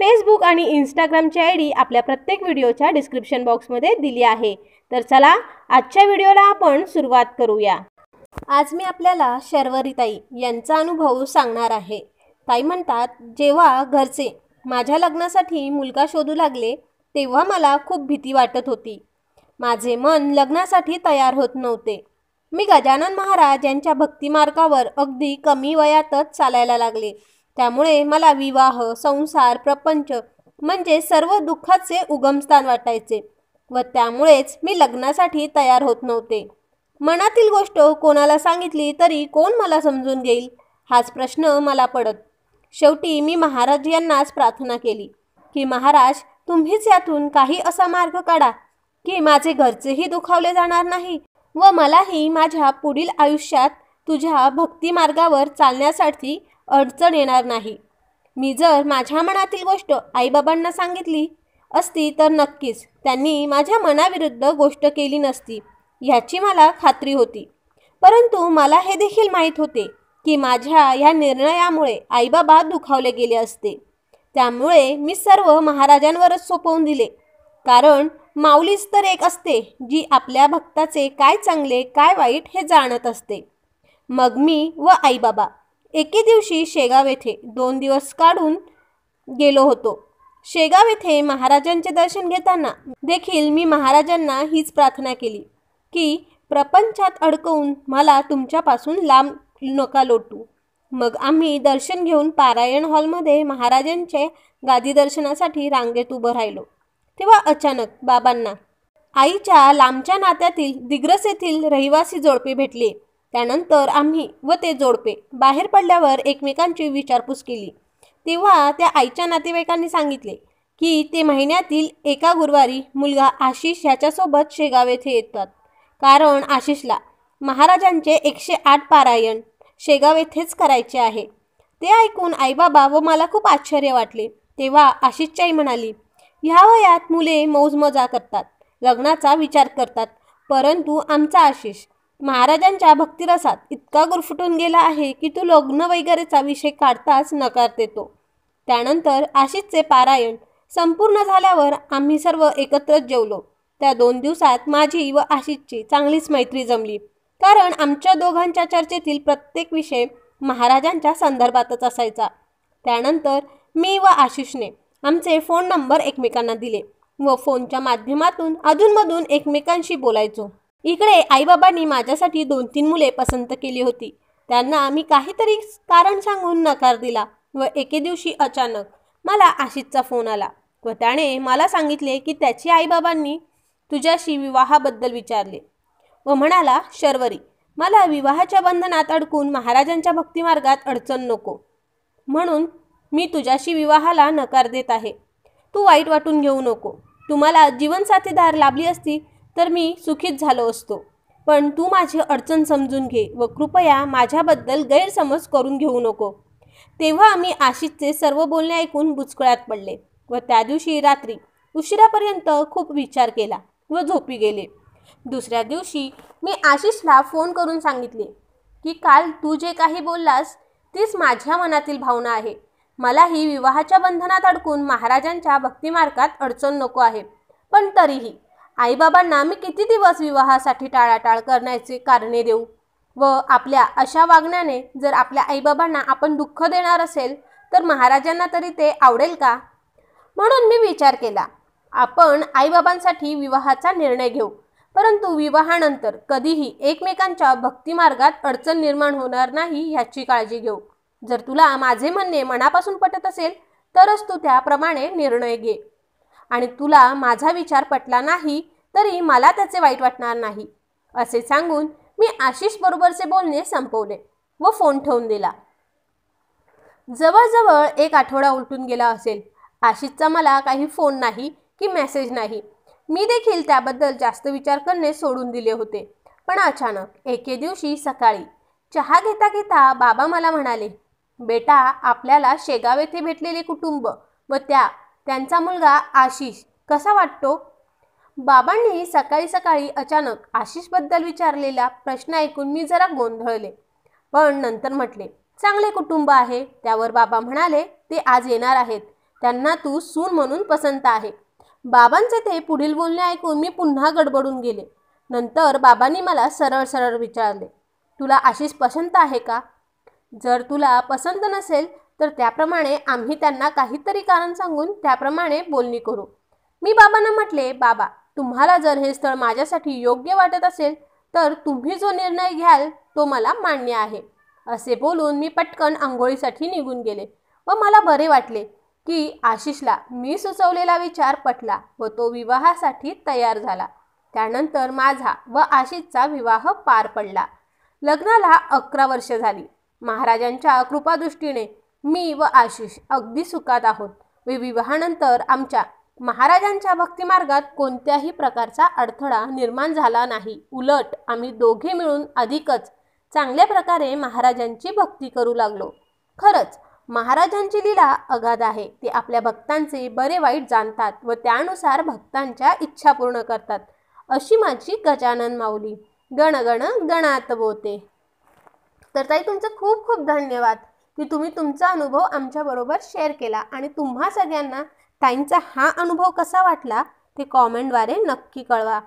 Facebook आणि इंस्टाग्रामची I D आपल्या प्रत्येक व्हिडिओच्या डिस्क्रिप्शन बॉक्समध्ये दिली आहे तर चला आजच्या व्हिडिओला आपण सुरुवात करूया आज मी आपल्याला शर्वरी ताई यांचा अनुभव सांगणार आहे ताई म्हणतात जेव्हा घरचे माझ्या लग्नासाठी मुलगा शोधू लागले तेव्हा मला खूप भीती वाटत होती माझे मन लग्नासाठी तयार होत नव्हते मी गजानन महाराज यांच्या भक्तिमार्गावर अगदी कमी वयातच चालायला लागले त्यामुळे मला विवाह संसार प्रपंच म्हणजे सर्व दुःखाचे उगमस्थान वाटायचे व त्यामुळेच मी लग्नासाठी तयार होत नव्हते मनातील गोष्ट कोणाला सांगितली तरी कोण मला समजून घेईल हाच प्रश्न मला पडत शेवटी मी महाराज यांनाच प्रार्थना केली की महाराज तुम्हीच यातून काही असा मार्ग काढा की माझे घरचेही दुखावले जाणार नाही व मलाही माझ्या पुढील आयुष्यात तुझ्या भक्ती मार्गावर चालण्यासाठी अडचण येणार नाही मी जर माझ्या मनातील गोष्ट आईबाबांना सांगितली असती तर नक्कीच त्यांनी माझ्या मनाविरुद्ध गोष्ट केली नसती ह्याची मला खात्री होती परंतु मला हे देखील माहीत होते की माझ्या या निर्णयामुळे आईबाबा दुखावले गेले असते त्यामुळे मी सर्व महाराजांवरच सोपवून दिले कारण माऊलीच तर एक असते जी आपल्या भक्ताचे काय चांगले काय वाईट हे जाणत असते मग मी व आईबाबा एके दिवशी शेगाव येथे दोन दिवस काढून गेलो होतो शेगाव येथे महाराजांचे दर्शन घेताना देखील मी महाराजांना हीच प्रार्थना केली की प्रपंचात अडकवून मला तुमच्यापासून लांब नका लोटू मग आम्ही दर्शन घेऊन पारायण हॉलमध्ये महाराजांचे गादी दर्शनासाठी रांगेत उभं राहिलो तेव्हा अचानक बाबांना आईच्या लांबच्या नात्यातील दिग्रस येथील रहिवासी जोडपे भेटले त्यानंतर आम्ही व ते जोडपे बाहेर पडल्यावर एकमेकांची विचारपूस केली तेव्हा त्या आईच्या नातेवाईकांनी सांगितले की ते महिन्यातील एका गुरुवारी मुलगा आशिष ह्याच्यासोबत शेगाव येथे येतात कारण आशिषला महाराजांचे एकशे आठ पारायण शेगाव येथेच करायचे आहे ते ऐकून आईबाबा व मला खूप आश्चर्य वाटले तेव्हा आशिषची आई म्हणाली ह्या वयात मुले मौजमजा करतात लग्नाचा विचार करतात परंतु आमचा आशिष महाराजांच्या भक्तिरसात इतका गुरफुटून गेला आहे की तो लग्न वगैरेचा विषय काढताच नकार देतो त्यानंतर आशिषचे पारायण संपूर्ण झाल्यावर आम्ही सर्व एकत्रच जेवलो त्या दोन दिवसात माझी व आशिषची चांगलीच मैत्री जमली कारण आमच्या दोघांच्या चर्चेतील प्रत्येक विषय महाराजांच्या संदर्भातच असायचा त्यानंतर मी व आशिषने आमचे फोन नंबर एकमेकांना दिले व फोनच्या माध्यमातून अधूनमधून एकमेकांशी बोलायचो इकडे आईबाबांनी माझ्यासाठी दोन तीन मुले पसंत केली होती त्यांना आम्ही काहीतरी कारण सांगून नकार दिला व एके दिवशी अचानक मला आशिषचा फोन आला व त्याने मला सांगितले की त्याची आईबाबांनी तुझ्याशी विवाहाबद्दल विचारले व म्हणाला शर्वरी मला विवाहाच्या बंधनात अडकून महाराजांच्या भक्तिमार्गात अडचण नको म्हणून मी तुझ्याशी विवाहाला नकार देत आहे तू वाईट वाटून घेऊ नको तुम्हाला जीवनसाथीदार लाभली असती तर मी सुखीत झालो असतो पण तू माझी अडचण समजून घे व कृपया माझ्याबद्दल गैरसमज करून घेऊ नको तेव्हा आम्ही आशिषचे सर्व बोलणे ऐकून बुचकळ्यात पडले व त्या दिवशी रात्री उशिरापर्यंत खूप विचार केला व झोपी गेले दुसऱ्या दिवशी मी आशिषला फोन करून सांगितले की काल तू जे काही बोललास तीच माझ्या मनातील भावना आहे मला ही विवाहाच्या बंधनात अडकून महाराजांच्या भक्तिमार्गात अडचण नको आहे पण तरीही आईबाबांना मी किती दिवस विवाहासाठी टाळाटाळ करण्याचे कारणे देऊ व आपल्या अशा वागण्याने जर आपल्या आईबाबांना आपण दुःख देणार असेल तर महाराजांना तरी ते आवडेल का म्हणून मी विचार केला आपण आईबाबांसाठी विवाहाचा निर्णय घेऊ परंतु विवाहानंतर कधीही एकमेकांच्या भक्तिमार्गात अडचण निर्माण होणार नाही ह्याची काळजी घेऊ जर तुला माझे म्हणणे मनापासून पटत असेल तरच तू त्याप्रमाणे निर्णय घे आणि तुला माझा विचार पटला नाही तरी मला त्याचे वाईट वाटणार नाही असे सांगून मी आशिष बरोबरचे बोलणे संपवले व फोन ठेवून दिला जवळजवळ एक आठवडा उलटून गेला असेल आशिषचा मला काही फोन नाही की मेसेज नाही मी देखील त्याबद्दल जास्त विचार करणे सोडून दिले होते पण अचानक एके दिवशी सकाळी चहा घेता घेता बाबा मला म्हणाले बेटा आपल्याला शेगाव येथे भेटलेले कुटुंब व त्या त्यांचा मुलगा आशिष कसा वाटतो बाबांनी सकाळी सकाळी अचानक आशिषबद्दल विचारलेला प्रश्न ऐकून मी जरा गोंधळले पण नंतर म्हटले चांगले कुटुंब आहे त्यावर बाबा म्हणाले ते आज येणार आहेत त्यांना तू सून म्हणून पसंत आहे बाबांचे ते पुढील बोलणे ऐकून मी पुन्हा गडबडून गेले नंतर बाबांनी मला सरळ सरळ विचारले तुला आशिष पसंत आहे का जर तुला पसंत नसेल तर त्याप्रमाणे आम्ही त्यांना काहीतरी कारण सांगून त्याप्रमाणे बोलणी करू मी बाबांना म्हटले बाबा तुम्हाला जर हे स्थळ माझ्यासाठी योग्य वाटत असेल तर तुम्ही जो निर्णय घ्याल तो मला मान्य आहे असे बोलून मी पटकन आंघोळीसाठी निघून गेले व मला बरे वाटले की आशिषला मी सुचवलेला विचार पटला व तो विवाहासाठी तयार झाला त्यानंतर माझा व आशिषचा विवाह पार पडला लग्नाला अकरा वर्ष झाली महाराजांच्या कृपादृष्टीने मी व आशिष अगदी सुखात आहोत विवाहानंतर आमच्या महाराजांच्या भक्तिमार्गात कोणत्याही प्रकारचा अडथळा निर्माण झाला नाही उलट आम्ही दोघे मिळून अधिकच चांगल्या प्रकारे महाराजांची भक्ती करू लागलो खरंच महाराजांची लीला अगाध आहे ते आपल्या भक्तांचे बरे वाईट जाणतात व त्यानुसार भक्तांच्या इच्छा पूर्ण करतात अशी माझी गजानन माऊली गणगण गणात बोते तर ताई तुमचं खूप खूप धन्यवाद की तुम्ही तुमचा अनुभव आमच्याबरोबर शेअर केला आणि तुम्हा सगळ्यांना ताईंचा हा अनुभव कसा वाटला ते कॉमेंटद्वारे नक्की कळवा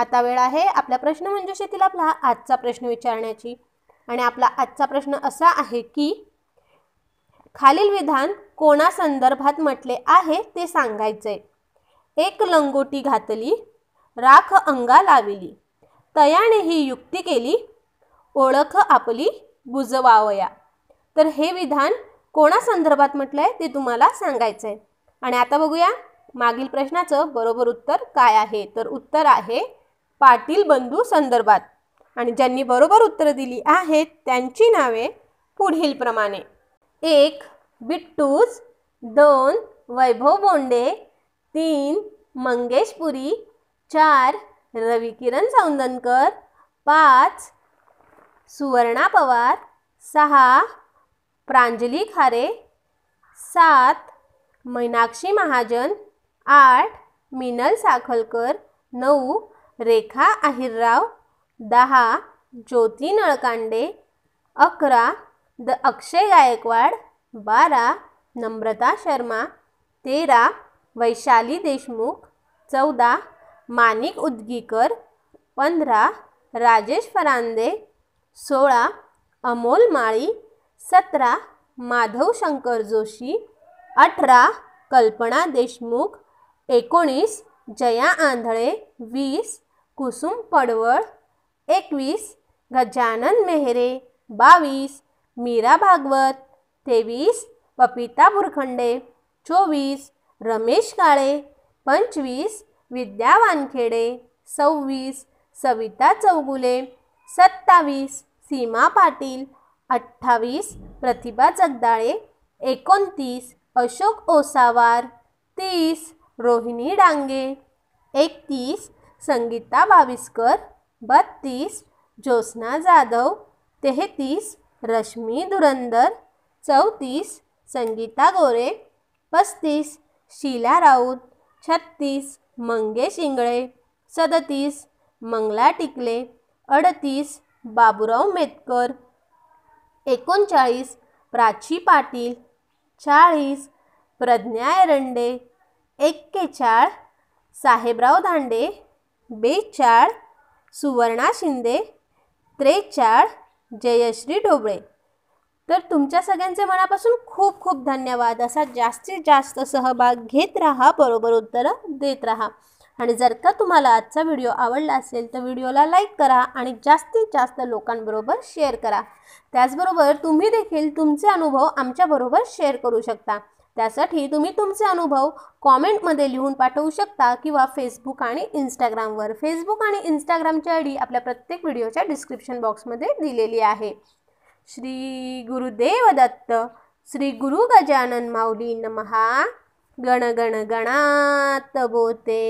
आता वेळ आहे आपला प्रश्न म्हणजे शेतील आपला आजचा प्रश्न विचारण्याची आणि आपला आजचा प्रश्न असा आहे की खालील विधान कोणा संदर्भात म्हटले आहे ते सांगायचंय एक लंगोटी घातली राख अंगा लाविली तयाने ही युक्ती केली ओळख आपली बुजवावया तर हे विधान कोणासंदर्भात म्हटलं आहे ते तुम्हाला सांगायचं आहे आणि आता बघूया मागील प्रश्नाचं बरोबर उत्तर काय आहे तर उत्तर आहे पाटील बंधू संदर्भात आणि ज्यांनी बरोबर उत्तरं दिली आहेत त्यांची नावे पुढीलप्रमाणे एक बिट्टूज दोन वैभव बोंडे तीन मंगेश पुरी चार रवी किरण सौंदनकर पाच सुवर्णा पवार सहा प्रांजली खारे सात मैनाक्षी महाजन आठ मिनल साखलकर नऊ रेखा आहिरराव दहा ज्योती नळकांडे अकरा द अक्षय गायकवाड बारा नम्रता शर्मा तेरा वैशाली देशमुख चौदा मानिक उद्गीकर पंधरा राजेश फरांदे सोळा अमोल माळी सतरा माधव शंकर जोशी अठरा कल्पना देशमुख एकोणीस जया आंधळे वीस कुसुम पडवळ एकवीस गजानन मेहरे बावीस मीरा भागवत तेवीस पपिता भुरखंडे चोवीस रमेश काळे पंचवीस विद्या वानखेडे सव्वीस सविता चौगुले सत्तावीस सीमा पाटील अठ्ठावीस प्रतिभा जगदाळे एकोणतीस अशोक ओसावार तीस रोहिणी डांगे एकतीस संगीता बाविस्कर बत्तीस ज्योत्स्ना जाधव तेहतीस रश्मी धुरंदर चौतीस संगीता गोरे पस्तीस शीला राऊत छत्तीस मंगेश इंगळे सदतीस मंगला टिकले अडतीस बाबुराव मेतकर एकोणचाळीस प्राची पाटील चाळीस प्रज्ञा एरंडे एक्केचाळ साहेबराव धांडे बेचाळ सुवर्णा शिंदे त्रेचाळ जयश्री ढोबळे तर तुमच्या सगळ्यांचे मनापासून खूप खूप धन्यवाद असा जास्तीत जास्त सहभाग घेत राहा बरोबर उत्तरं देत राहा आणि जर का तुम्हाला आजचा व्हिडिओ आवडला असेल तर व्हिडिओला लाईक करा आणि जास्तीत जास्त लोकांबरोबर शेअर करा त्याचबरोबर तुम्ही देखील तुमचे अनुभव आमच्याबरोबर शेअर करू शकता त्यासाठी तुम्ही तुमचे अनुभव कॉमेंटमध्ये लिहून पाठवू शकता किंवा फेसबुक आणि इंस्टाग्रामवर फेसबुक आणि इंस्टाग्रामची आय डी आपल्या प्रत्येक व्हिडिओच्या डिस्क्रिप्शन बॉक्समध्ये दिलेली आहे श्री गुरुदेव दत्त श्री गुरु गजानन माऊली नमहा गणगण गणात बोते